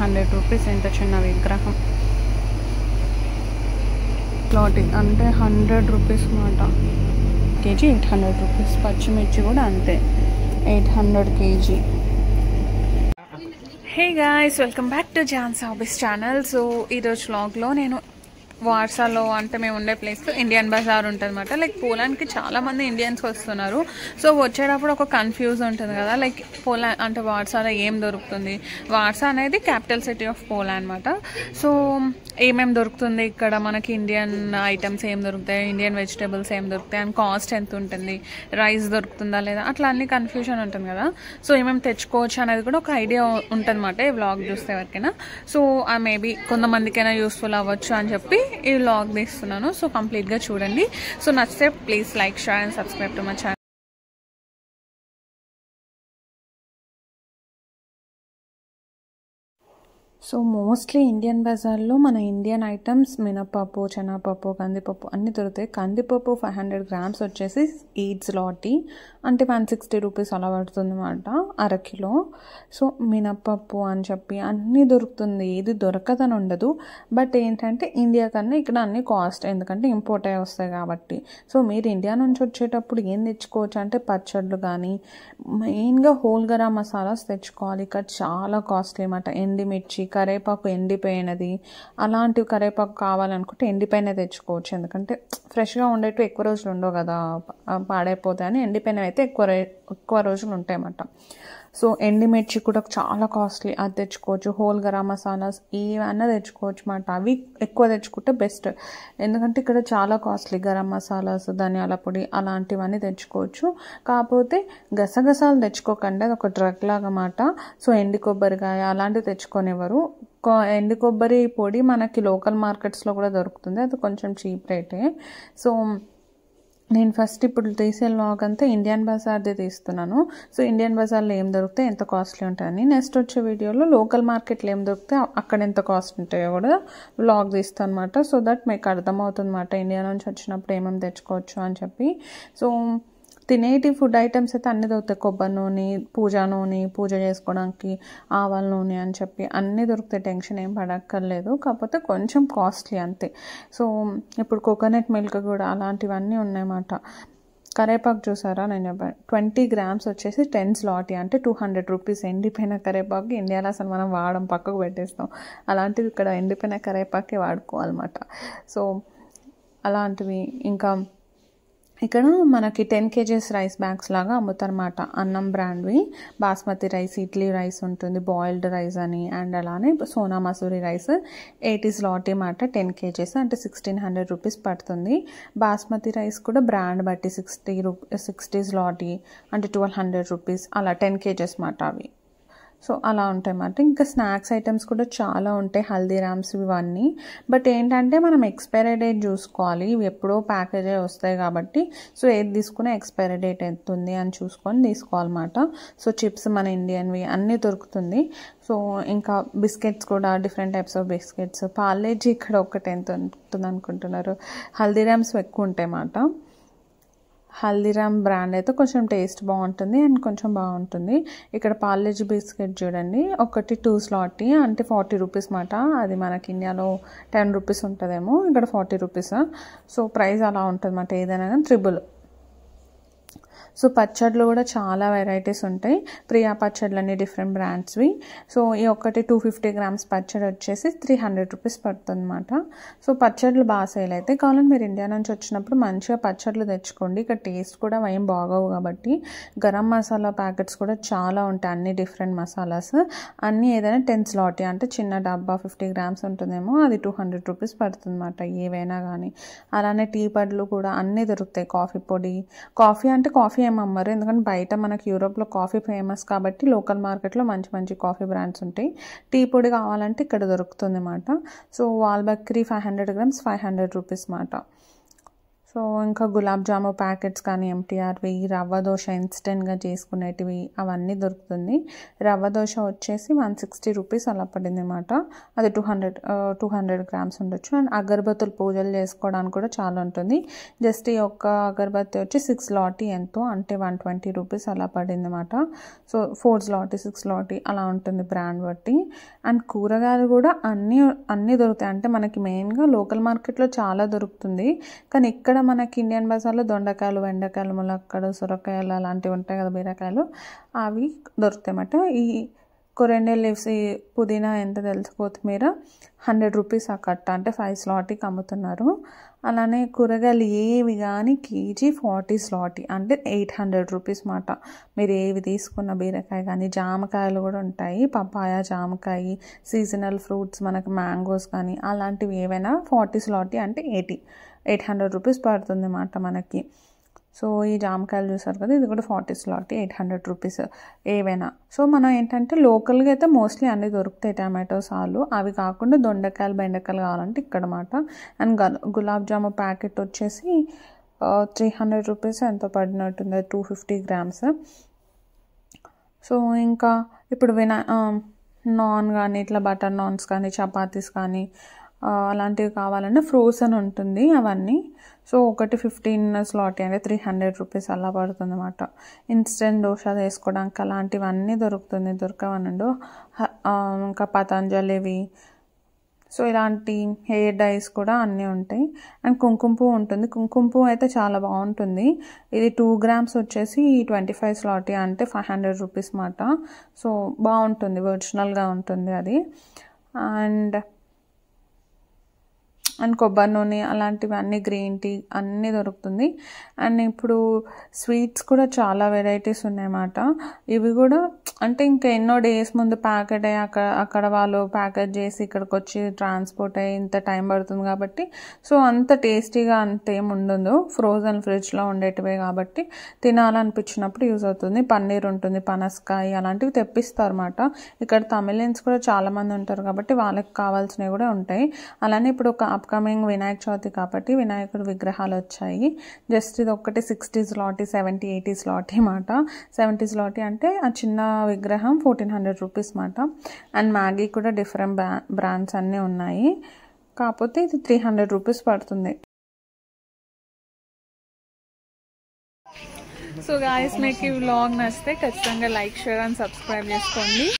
hundred rupees ఎంత చిన్న విగ్రహం ప్లాట్ అంటే హండ్రెడ్ రూపీస్ మాట కేజీ ఎయిట్ హండ్రెడ్ రూపీస్ పచ్చిమిర్చి కూడా అంతే eight hundred kg hey guys welcome back to John's hobbies channel so ఈరోజు లాగ్లో నేను వార్సాలో అంటే మేము ఉండే ప్లేస్లో ఇండియన్ బజార్ ఉంటుంది అనమాట లైక్ పోలాండ్కి చాలామంది ఇండియన్స్ వస్తున్నారు సో వచ్చేటప్పుడు ఒక కన్ఫ్యూజ్ ఉంటుంది కదా లైక్ పోలాండ్ అంటే వార్సాలో ఏం దొరుకుతుంది వార్సా అనేది క్యాపిటల్ సిటీ ఆఫ్ పోలాండ్ అనమాట సో ఏమేమి దొరుకుతుంది ఇక్కడ మనకి ఇండియన్ ఐటమ్స్ ఏం దొరుకుతాయి ఇండియన్ వెజిటేబుల్స్ ఏం దొరుకుతాయి అండ్ కాస్ట్ ఎంత ఉంటుంది రైస్ దొరుకుతుందా లేదా అట్లా అన్ని కన్ఫ్యూజన్ ఉంటుంది కదా సో ఏమేమి తెచ్చుకోవచ్చు అనేది కూడా ఒక ఐడియా ఉంటుందన్నమాట ఈ వ్లాగ్ చూస్తే వరకైనా సో ఆ మేబీ కొంతమందికైనా యూస్ఫుల్ అవ్వచ్చు అని చెప్పి ఈ వ్లాగ్ తీస్తున్నాను సో కంప్లీట్గా చూడండి సో నచ్చితే please like share and subscribe to my channel so mostly Indian బజార్లో మన ఇండియన్ ఐటమ్స్ మినపప్పు శనగపప్పు కందిపప్పు అన్నీ దొరుకుతాయి కందిపప్పు ఫైవ్ హండ్రెడ్ గ్రామ్స్ వచ్చేసి ఎయిట్స్ లాటీ అంటే వన్ సిక్స్టీ రూపీస్ అలా పడుతుంది అనమాట అరకిలో సో మినపప్పు అని చెప్పి అన్నీ దొరుకుతుంది ఏది దొరకదని ఉండదు బట్ ఏంటంటే ఇండియా కన్నా ఇక్కడ అన్నీ కాస్ట్ ఎందుకంటే ఇంపోర్ట్ అయ్యి వస్తాయి కాబట్టి సో మీరు ఇండియా నుంచి వచ్చేటప్పుడు ఏం తెచ్చుకోవచ్చు అంటే పచ్చళ్ళు కానీ మెయిన్గా హోల్ గరా మసాలాస్ తెచ్చుకోవాలి ఇక్కడ చాలా కాస్ట్లీ అనమాట ఎండిమిర్చి కరేపాకు ఎండిపోయినది అలాంటివి కరేపాకు కావాలనుకుంటే ఎండిపోయిన తెచ్చుకోవచ్చు ఎందుకంటే ఫ్రెష్గా ఉండేటివి ఎక్కువ రోజులు ఉండవు కదా పాడైపోతాయని ఎండిపోయినవి అయితే ఎక్కువ ఎక్కువ రోజులు ఉంటాయన్నమాట సో ఎండిమిర్చి కూడా చాలా కాస్ట్లీ అది తెచ్చుకోవచ్చు హోల్ గరం మసాలాస్ ఇవన్నీ తెచ్చుకోవచ్చు మాట అవి ఎక్కువ తెచ్చుకుంటే బెస్ట్ ఎందుకంటే ఇక్కడ చాలా కాస్ట్లీ గరం మసాలాస్ ధనియాల పొడి అలాంటివన్నీ తెచ్చుకోవచ్చు కాకపోతే గసగసాలు తెచ్చుకోకుండా ఒక డ్రగ్ లాగా మాట సో ఎండి కొబ్బరికాయ అలాంటివి తెచ్చుకొనేవారు ఎండి కొబ్బరి పొడి మనకి లోకల్ మార్కెట్స్లో కూడా దొరుకుతుంది అది కొంచెం చీప్ రేటే సో నేను ఫస్ట్ ఇప్పుడు తీసే లాగ్ అంతా ఇండియన్ బజార్దే తీస్తున్నాను సో ఇండియన్ బజార్లో ఏం దొరికితే ఎంత కాస్ట్లీ ఉంటాయని నెక్స్ట్ వచ్చే వీడియోలో లోకల్ మార్కెట్లో ఏం దొరికితే అక్కడ ఎంత కాస్ట్ ఉంటాయో కూడా లాగ్ తీస్తాను అనమాట సో దట్ మీకు అర్థమవుతుంది అనమాట ఇండియా నుంచి వచ్చినప్పుడు ఏమేమి తెచ్చుకోవచ్చు అని చెప్పి సో తినేటి ఫుడ్ ఐటమ్స్ అయితే అన్నీ దొరుకుతాయి కొబ్బరి నూనె పూజ నూనె పూజ చేసుకోవడానికి ఆవాల నూనె అని చెప్పి అన్నీ దొరుకుతాయి టెన్షన్ ఏం పడక్కర్లేదు కాకపోతే కొంచెం కాస్ట్లీ అంతే సో ఇప్పుడు కోకోనట్ మిల్క్ కూడా అలాంటివన్నీ ఉన్నాయన్నమాట కరేపాకు చూసారా నేను ట్వంటీ గ్రామ్స్ వచ్చేసి టెన్ స్లాటీ అంటే టూ హండ్రెడ్ రూపీస్ ఎండిపోయిన కరేపాకు ఇండియాలో అసలు మనం వాడడం పక్కకు పెట్టేస్తాం అలాంటివి ఇక్కడ ఎండిపోయిన కరేపాకే వాడుకోవాలన్నమాట సో అలాంటివి ఇంకా ఇక్కడ మనకి టెన్ కేజెస్ రైస్ బ్యాగ్స్ లాగా అమ్ముతారన్నమాట అన్నం బ్రాండ్వి బాస్మతి రైస్ ఇడ్లీ రైస్ ఉంటుంది బాయిల్డ్ రైస్ అని అండ్ అలానే Sona Masoori rice eighty zloty మాట టెన్ కేజెస్ అంటే సిక్స్టీన్ హండ్రెడ్ రూపీస్ పడుతుంది బాస్మతి రైస్ కూడా బ్రాండ్ బట్టి సిక్స్టీ రూ సిక్స్టీ స్లాటీ అంటే ట్వెల్వ్ హండ్రెడ్ రూపీస్ అలా టెన్ కేజెస్ మాట అవి సో అలా ఉంటాయన్నమాట ఇంకా స్నాక్స్ ఐటమ్స్ కూడా చాలా ఉంటాయి హల్దీరామ్స్ ఇవన్నీ బట్ ఏంటంటే మనం ఎక్స్పైరీ డేట్ చూసుకోవాలి ఇవి ఎప్పుడో ప్యాకేజే వస్తాయి కాబట్టి సో ఏది తీసుకున్నా ఎక్స్పైరీ డేట్ ఉంది అని చూసుకొని తీసుకోవాలన్నమాట సో చిప్స్ మన ఇండియన్వి అన్నీ దొరుకుతుంది సో ఇంకా బిస్కెట్స్ కూడా డిఫరెంట్ టైప్స్ ఆఫ్ బిస్కెట్స్ పాలేజీ ఇక్కడ ఒకటి ఎంత ఉంటుంది అనుకుంటున్నారు హల్దీరామ్స్ ఎక్కువ ఉంటాయి అన్నమాట హల్దీరామ్ బ్రాండ్ అయితే కొంచెం టేస్ట్ బాగుంటుంది అండ్ కొంచెం బాగుంటుంది ఇక్కడ పాలేజ్ బిస్కెట్ చూడండి ఒకటి టూ స్లాట్ అంటే ఫార్టీ రూపీస్ మాట అది మనకి ఇండియాలో టెన్ రూపీస్ ఉంటుందేమో ఇక్కడ ఫార్టీ రూపీస్ సో ప్రైస్ అలా ఉంటుంది ఏదైనా కానీ ట్రిబుల్ సో పచ్చడిలో కూడా చాలా వెరైటీస్ ఉంటాయి ప్రియా పచ్చడిలు అన్ని డిఫరెంట్ బ్రాండ్స్వి సో ఈ ఒక్కటి టూ ఫిఫ్టీ గ్రామ్స్ పచ్చడి వచ్చేసి త్రీ హండ్రెడ్ రూపీస్ పడుతుంది అనమాట సో పచ్చడిలు బాగా సేల్ అవుతాయి కావాలంటే మీరు ఇండియా నుంచి వచ్చినప్పుడు మంచిగా పచ్చళ్ళు తెచ్చుకోండి ఇక టేస్ట్ కూడా ఏం బాగోవు కాబట్టి గరం మసాలా ప్యాకెట్స్ కూడా చాలా ఉంటాయి అన్ని డిఫరెంట్ మసాలాస్ అన్నీ ఏదైనా టెన్ లాటి అంటే చిన్న డబ్బా ఫిఫ్టీ గ్రామ్స్ ఉంటుందేమో అది టూ హండ్రెడ్ రూపీస్ పడుతుంది అనమాట ఏవైనా కానీ అలానే టీ పడ్లు కూడా అన్నీ దొరుకుతాయి కాఫీ పొడి కాఫీ అంటే కాఫీ ఏం అమ్మరు ఎందుకంటే బయట మనకు యూరోప్లో కాఫీ ఫేమస్ కాబట్టి లోకల్ మార్కెట్లో మంచి మంచి కాఫీ బ్రాండ్స్ ఉంటాయి టీ పొడి కావాలంటే ఇక్కడ దొరుకుతుంది అన్నమాట సో వాల్ బక్రీ five hundred grams five hundred rupees అన్నమాట సో ఇంకా గులాబ్ జాము ప్యాకెట్స్ కానీ ఎంటీఆర్వి రవ్వ దోశ ఇన్స్టెంట్గా చేసుకునేటివి అవన్నీ దొరుకుతుంది రవ్వ దోశ వచ్చేసి వన్ సిక్స్టీ రూపీస్ అలా పడింది అనమాట అది two hundred two hundred grams ఉండొచ్చు అండ్ అగరబత్తులు పూజలు చేసుకోవడానికి కూడా చాలా ఉంటుంది జస్ట్ ఈ ఒక్క అగరబత్తి వచ్చి సిక్స్ లాటీ ఎంతో అంటే వన్ ట్వంటీ రూపీస్ అలా పడింది అనమాట so four zloty six zloty అలా ఉంటుంది బ్రాండ్ బట్టి అండ్ కూరగాయలు కూడా అన్నీ అన్నీ దొరుకుతాయి అంటే మనకి మెయిన్గా లోకల్ మార్కెట్లో చాలా దొరుకుతుంది కానీ ఇక్కడ ఇక్కడ మనకి ఇండియన్ బజార్లో దొండకాయలు బెండకాయలు ములక్కడు సొరకాయలు అలాంటివి ఉంటాయి కదా బీరకాయలు అవి దొరుకుతాయి అన్నమాట ఈ కొరెండల్ లీవ్స్ పుదీనా ఎంత తెలుసు కొత్తిమీర హండ్రెడ్ రూపీస్ ఆ కట్ట అంటే ఫైవ్ స్లాటీకి అమ్ముతున్నారు అలానే కూరగాయలు ఏవి కానీ కేజీ ఫార్టీ స్లాటీ అంటే ఎయిట్ హండ్రెడ్ రూపీస్ మాట మీరు ఏవి తీసుకున్న బీరకాయ కానీ జామకాయలు కూడా ఉంటాయి పపాయ జామకాయ సీజనల్ ఫ్రూట్స్ మనకు మ్యాంగోస్ కానీ అలాంటివి ఏవైనా ఫార్టీ స్లాటీ అంటే ఎయిటీ ఎయిట్ హండ్రెడ్ రూపీస్ పడుతుంది అన్నమాట మనకి సో ఈ జామకాయలు చూసారు కదా ఇది కూడా forty zloty eight hundred rupees ఏవైనా సో మనం ఏంటంటే లోకల్గా అయితే మోస్ట్లీ అన్నీ దొరుకుతాయి టమాటోస్ ఆలు అవి కాకుండా దొండకాయలు బెండకాయలు కావాలంటే ఇక్కడ మాట అండ్ గులాబ్ జాము ప్యాకెట్ వచ్చేసి త్రీ హండ్రెడ్ రూపీస్ ఎంత పడినట్టుంది టూ ఫిఫ్టీ గ్రామ్స్ సో ఇంకా ఇప్పుడు వినా నాన్ కానీ ఇట్లా బటర్ నాన్స్ కానీ చపాతీస్ కానీ అలాంటివి కావాలన్నా ఫ్రోజన్ ఉంటుంది అవన్నీ సో ఒకటి ఫిఫ్టీన్ స్లాట్ అంటే త్రీ హండ్రెడ్ రూపీస్ అలా పడుతుంది అనమాట ఇన్స్టెంట్ దోశ వేసుకోవడానికి అలాంటివన్నీ దొరుకుతుంది దొరకవనండు ఇంకా పతంజలివి సో ఇలాంటి హెయిర్ డైస్ కూడా అన్నీ ఉంటాయి అండ్ కుంకుమ పువ్వు ఉంటుంది కుంకుమ పువ్వు అయితే చాలా బాగుంటుంది ఇది టూ గ్రామ్స్ వచ్చేసి ట్వంటీ ఫైవ్ స్లాట్ అంటే ఫైవ్ హండ్రెడ్ రూపీస్ మాట సో బాగుంటుంది ఒరిజినల్గా ఉంటుంది అది అండ్ అండ్ కొబ్బరి నూనె అలాంటివి అన్నీ గ్రీన్ టీ అన్నీ దొరుకుతుంది అండ్ ఇప్పుడు స్వీట్స్ కూడా చాలా వెరైటీస్ ఉన్నాయన్నమాట ఇవి కూడా అంటే ఇంకా ఎన్నో డేస్ ముందు ప్యాకెట్ అయ్యి అక్కడ అక్కడ వాళ్ళు ప్యాకెట్ చేసి ఇక్కడికి వచ్చి ట్రాన్స్పోర్ట్ అయ్యి ఇంత టైం పడుతుంది కాబట్టి సో అంత టేస్టీగా అంత ఉండదు ఫ్రోజన్ ఫ్రిడ్జ్లో ఉండేటివే కాబట్టి తినాలనిపించినప్పుడు యూజ్ అవుతుంది పన్నీర్ ఉంటుంది పనసకాయ అలాంటివి తెప్పిస్తారు అనమాట ఇక్కడ తమిళన్స్ కూడా చాలామంది ఉంటారు కాబట్టి వాళ్ళకి కావాల్సినవి కూడా ఉంటాయి అలానే ఇప్పుడు ఒక అప్కమింగ్ వినాయక చవితి కాబట్టి వినాయకుడు విగ్రహాలు వచ్చాయి జస్ట్ ఇది ఒక్కటి sixty zloty seventy eighty zloty మాట సెవెంటీ స్లాటీ అంటే ఆ చిన్న విగ్రహం ఫోర్టీన్ హండ్రెడ్ రూపీస్ మాట అండ్ మ్యాగీ కూడా డిఫరెంట్ బ్రా బ్రాండ్స్ అన్నీ ఉన్నాయి కాకపోతే ఇది త్రీ హండ్రెడ్ రూపీస్ పడుతుంది సో గాయస్ మీకు ఈ వ్లాగ్ నచ్చితే ఖచ్చితంగా లైక్ షేర్ అండ్ సబ్స్క్రైబ్ చేసుకోండి